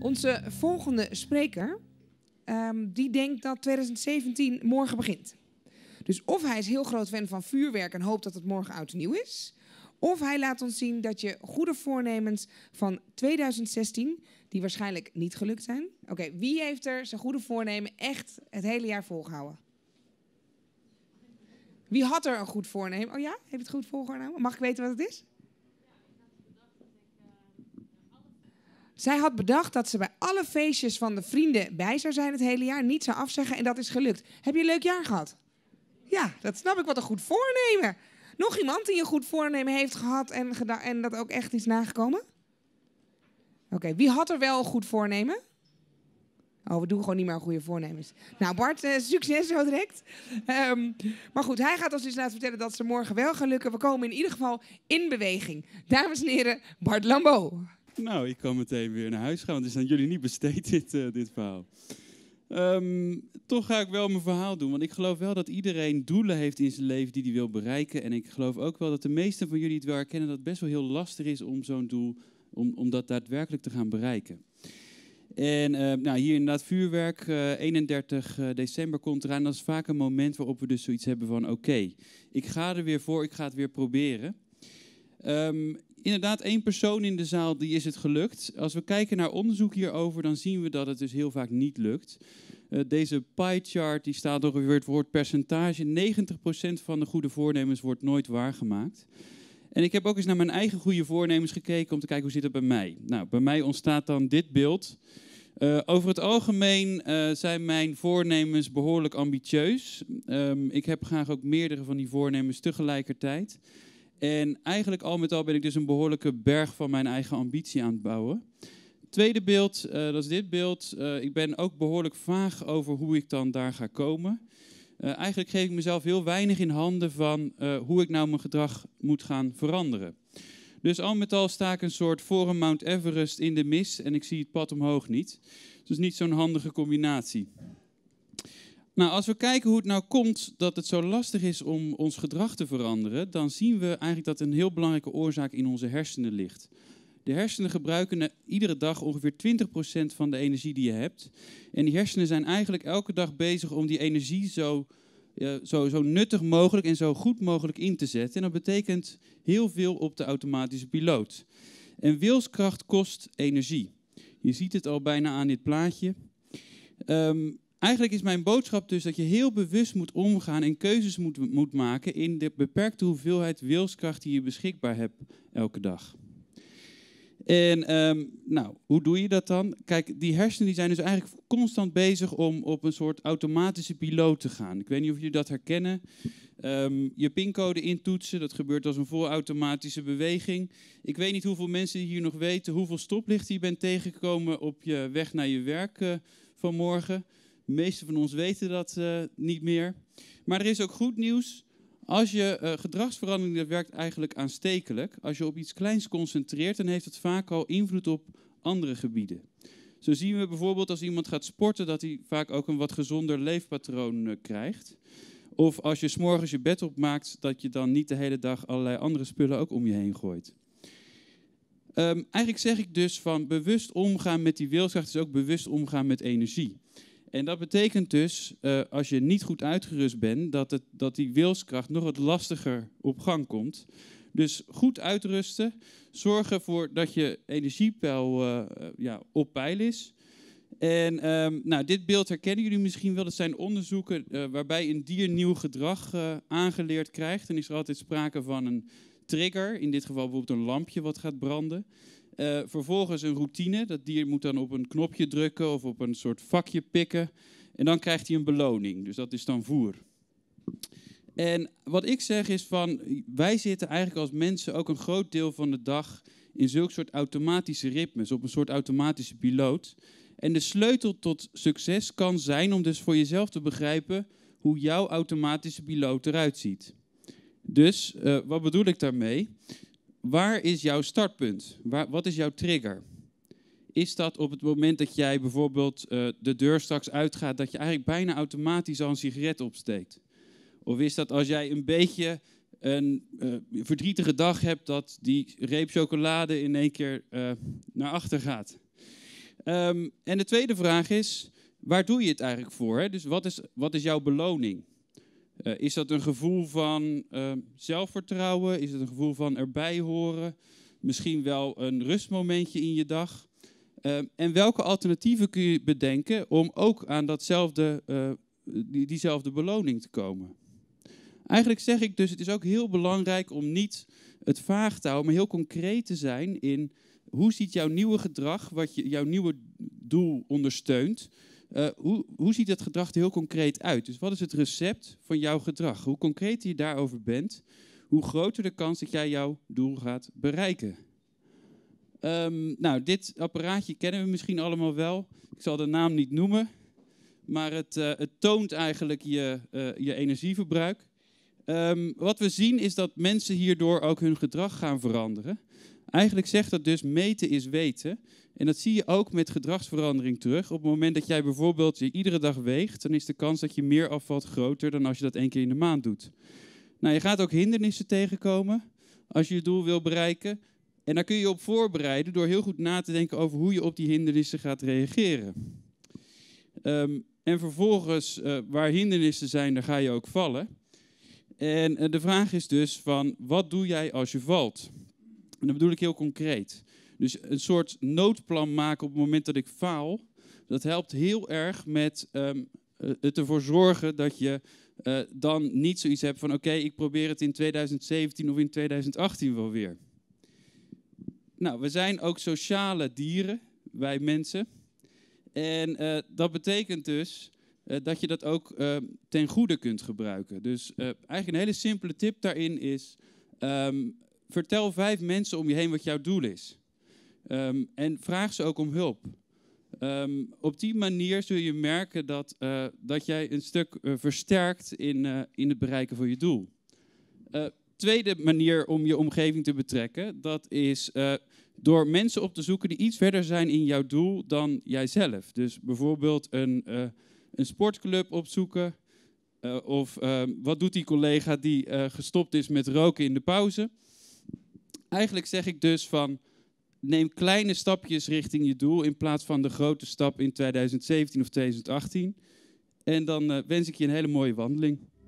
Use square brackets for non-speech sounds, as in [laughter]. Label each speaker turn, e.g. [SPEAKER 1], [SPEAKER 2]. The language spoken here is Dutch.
[SPEAKER 1] Onze volgende spreker, ehm, die denkt dat 2017 morgen begint. Dus of hij is heel groot fan van vuurwerk en hoopt dat het morgen oud en nieuw is. Of hij laat ons zien dat je goede voornemens van 2016, die waarschijnlijk niet gelukt zijn. Oké, wie heeft er zijn goede voornemen echt het hele jaar volgehouden? Wie had er een goed voornemen? Oh ja, heeft het goed volgehouden? Mag ik weten wat het is? Zij had bedacht dat ze bij alle feestjes van de vrienden bij zou zijn het hele jaar, niet zou afzeggen en dat is gelukt. Heb je een leuk jaar gehad? Ja, dat snap ik. Wat een goed voornemen. Nog iemand die een goed voornemen heeft gehad en, en dat ook echt is nagekomen? Oké, wie had er wel een goed voornemen? Oh, we doen gewoon niet meer goede voornemens. Nou, Bart, eh, succes zo direct. Ehm, maar goed, hij gaat ons dus laten vertellen dat ze morgen wel gaan lukken. We komen in ieder geval in beweging. Dames en heren,
[SPEAKER 2] Bart Lambo. Nou, ik kan meteen weer naar huis gaan, want het is aan jullie niet besteed, [laughs] dit, eh, dit verhaal. Ehm, toch ga ik wel mijn verhaal doen, want ik geloof wel dat iedereen doelen heeft in zijn leven die hij wil bereiken. En ik geloof ook wel dat de meesten van jullie het wel herkennen dat het best wel heel lastig is om zo'n doel, om, om dat daadwerkelijk te gaan bereiken. En uh, nou, hier inderdaad vuurwerk, 31 eh, december komt eraan. Dat is vaak een moment waarop we dus zoiets hebben van oké, ik ga er weer voor, ik ga het weer proberen. Ehm, inderdaad één persoon in de zaal die is het gelukt. Als we kijken naar onderzoek hierover, dan zien we dat het dus heel vaak niet lukt. Eh, deze pie chart die staat door het woord percentage. 90% van de goede voornemens wordt nooit waargemaakt. En ik heb ook eens naar mijn eigen goede voornemens gekeken om te kijken hoe zit het bij mij. Nou, bij mij ontstaat dan dit beeld. Eh, over het algemeen eh, zijn mijn voornemens behoorlijk ambitieus. Ehm, ik heb graag ook meerdere van die voornemens tegelijkertijd. En eigenlijk al met al ben ik dus een behoorlijke berg van mijn eigen ambitie aan het bouwen. Tweede beeld, eh, dat is dit beeld. Eh, ik ben ook behoorlijk vaag over hoe ik dan daar ga komen. Eh, eigenlijk geef ik mezelf heel weinig in handen van hoe ik nou mijn gedrag moet gaan veranderen. Dus al met al sta ik een soort voor een Mount Everest in de mis en ik zie het pad omhoog niet. Dus niet zo'n handige combinatie. Nou, als we kijken hoe het nou komt dat het zo lastig is om ons gedrag te veranderen, dan zien we eigenlijk dat een heel belangrijke oorzaak in onze hersenen ligt. De hersenen gebruiken eh, iedere dag ongeveer 20% van de energie die je hebt. En die hersenen zijn eigenlijk elke dag bezig om die energie zo, zo, zo nuttig mogelijk en zo goed mogelijk in te zetten. En dat betekent heel veel op de automatische piloot. En wilskracht kost energie. Je ziet het al bijna aan dit plaatje. Um, Eigenlijk is mijn boodschap dus dat je heel bewust moet omgaan en keuzes moet, moet maken in de beperkte hoeveelheid wilskracht die je beschikbaar hebt elke dag. En ehm, nou, hoe doe je dat dan? Kijk, die hersenen die zijn dus eigenlijk constant bezig om op een soort automatische piloot te gaan. Ik weet niet of jullie dat herkennen. Ehm, je pincode intoetsen, dat gebeurt als een volautomatische beweging. Ik weet niet hoeveel mensen hier nog weten hoeveel stoplichten je bent tegengekomen op je weg naar je werk uh, vanmorgen. De meesten van ons weten dat eh, niet meer. Maar er is ook goed nieuws. Als je eh, gedragsverandering, dat werkt eigenlijk aanstekelijk. Als je op iets kleins concentreert, dan heeft het vaak al invloed op andere gebieden. Zo zien we bijvoorbeeld als iemand gaat sporten, dat hij vaak ook een wat gezonder leefpatroon eh, krijgt. Of als je s'morgens je bed opmaakt, dat je dan niet de hele dag allerlei andere spullen ook om je heen gooit. Ehm, eigenlijk zeg ik dus van bewust omgaan met die wilskracht is ook bewust omgaan met energie. En dat betekent dus, uh, als je niet goed uitgerust bent, dat, het, dat die wilskracht nog wat lastiger op gang komt. Dus goed uitrusten, zorgen ervoor dat je energiepeil eh, eh, ja, op peil is. En ehm, nou, dit beeld herkennen jullie misschien wel. Dat zijn onderzoeken waarbij een dier nieuw gedrag aangeleerd krijgt. En is er altijd sprake van een trigger, in dit geval bijvoorbeeld een lampje wat gaat branden. Eh, vervolgens een routine. Dat dier moet dan op een knopje drukken of op een soort vakje pikken. En dan krijgt hij een beloning. Dus dat is dan voer. En wat ik zeg is van, wij zitten eigenlijk als mensen ook een groot deel van de dag in zulk soort automatische ritmes, op een soort automatische piloot. En de sleutel tot succes kan zijn om dus voor jezelf te begrijpen hoe jouw automatische piloot eruit ziet. Dus eh, wat bedoel ik daarmee? waar is jouw startpunt? Waar, wat is jouw trigger? Is dat op het moment dat jij bijvoorbeeld eh, de deur straks uitgaat, dat je eigenlijk bijna automatisch al een sigaret opsteekt? Of is dat als jij een beetje een eh, verdrietige dag hebt, dat die reep chocolade in één keer eh, naar achter gaat? Ehm, en de tweede vraag is, waar doe je het eigenlijk voor? Hè? Dus wat is, wat is jouw beloning? Eh, is dat een gevoel van ehm, zelfvertrouwen? Is het een gevoel van erbij horen? Misschien wel een rustmomentje in je dag? Ehm, en welke alternatieven kun je bedenken om ook aan datzelfde, eh, die, diezelfde beloning te komen? Eigenlijk zeg ik dus, het is ook heel belangrijk om niet het vaag te houden, maar heel concreet te zijn in hoe ziet jouw nieuwe gedrag, wat je, jouw nieuwe doel ondersteunt, eh, hoe, hoe ziet dat gedrag er heel concreet uit? Dus wat is het recept van jouw gedrag? Hoe concreet je daarover bent, hoe groter de kans dat jij jouw doel gaat bereiken. Ehm, nou, dit apparaatje kennen we misschien allemaal wel. Ik zal de naam niet noemen. Maar het, eh, het toont eigenlijk je, eh, je energieverbruik. Ehm, wat we zien is dat mensen hierdoor ook hun gedrag gaan veranderen. Eigenlijk zegt dat dus meten is weten. En dat zie je ook met gedragsverandering terug. Op het moment dat jij bijvoorbeeld je iedere dag weegt, dan is de kans dat je meer afvalt groter dan als je dat één keer in de maand doet. Nou, je gaat ook hindernissen tegenkomen als je je doel wil bereiken. En daar kun je je op voorbereiden door heel goed na te denken over hoe je op die hindernissen gaat reageren. Ehm, en vervolgens, eh, waar hindernissen zijn, daar ga je ook vallen. En eh, de vraag is dus van, wat doe jij als je valt? En dat bedoel ik heel concreet. Dus een soort noodplan maken op het moment dat ik faal, dat helpt heel erg met ehm, eh, het ervoor zorgen dat je eh, dan niet zoiets hebt van oké, ik probeer het in 2017 of in 2018 wel weer. Nou, we zijn ook sociale dieren, wij mensen. En eh, dat betekent dus dat je dat ook ten goede kunt gebruiken. Dus eigenlijk een hele simpele tip daarin is, ehm, vertel vijf mensen om je heen wat jouw doel is. Ehm, en vraag ze ook om hulp. Ehm, op die manier zul je merken dat, eh, dat jij een stuk eh, versterkt in, eh, in het bereiken van je doel. tweede manier om je omgeving te betrekken, dat is door mensen op te zoeken die iets verder zijn in jouw doel dan jijzelf. Dus bijvoorbeeld een, een sportclub opzoeken. of ehm, wat doet die collega die gestopt is met roken in de pauze? eigenlijk zeg ik dus van neem kleine stapjes richting je doel in plaats van de grote stap in 2017 of 2018. En dan eh, wens ik je een hele mooie wandeling.